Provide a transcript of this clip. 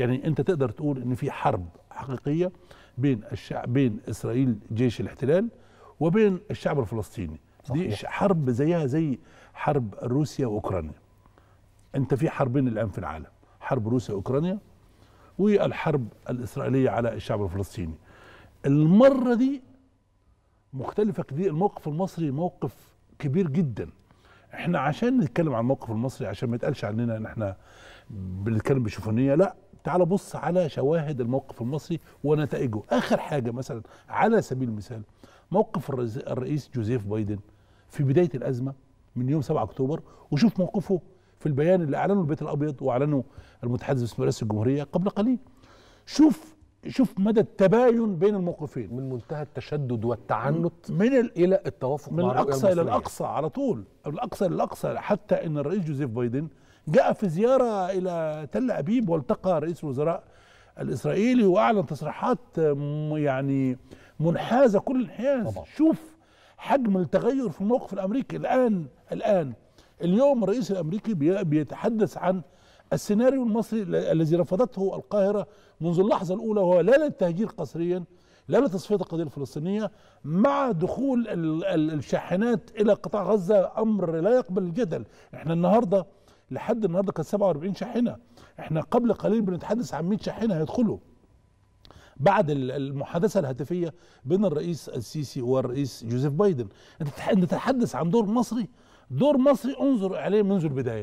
يعني انت تقدر تقول ان في حرب حقيقيه بين الشعب بين اسرائيل جيش الاحتلال وبين الشعب الفلسطيني صحيح. دي حرب زيها زي حرب روسيا واوكرانيا انت في حربين الان في العالم حرب روسيا واوكرانيا والحرب الاسرائيليه على الشعب الفلسطيني المره دي مختلفه كتير الموقف المصري موقف كبير جدا احنا عشان نتكلم عن الموقف المصري عشان ما يتقالش عننا ان احنا بنتكلم بشوفونيه لا تعال بص على شواهد الموقف المصري ونتائجه اخر حاجه مثلا على سبيل المثال موقف الرئيس جوزيف بايدن في بدايه الازمه من يوم 7 اكتوبر وشوف موقفه في البيان اللي اعلنه البيت الابيض واعلنه المتحدث باسم رئيس الجمهوريه قبل قليل شوف شوف مدى التباين بين الموقفين من منتهى التشدد والتعنت من الى التوافق من مع الاقصى الى الاقصى على طول الاقصى الى الاقصى حتى ان الرئيس جوزيف بايدن جاء في زيارة إلى تل أبيب والتقى رئيس الوزراء الإسرائيلي وأعلن تصريحات يعني منحازة كل طبعا. شوف حجم التغير في الموقف الأمريكي الآن الآن اليوم الرئيس الأمريكي بيتحدث عن السيناريو المصري الذي رفضته القاهرة منذ اللحظة الأولى وهو لا للتهجير قسريا لا لتصفية القضية الفلسطينية مع دخول الشاحنات إلى قطاع غزة أمر لا يقبل الجدل احنا النهاردة لحد النهارده كانت 47 شاحنه احنا قبل قليل بنتحدث عن 100 شاحنه هيدخلوا بعد المحادثه الهاتفيه بين الرئيس السيسي والرئيس جوزيف بايدن نتحدث عن دور مصري دور مصري انظر عليه منذ البدايه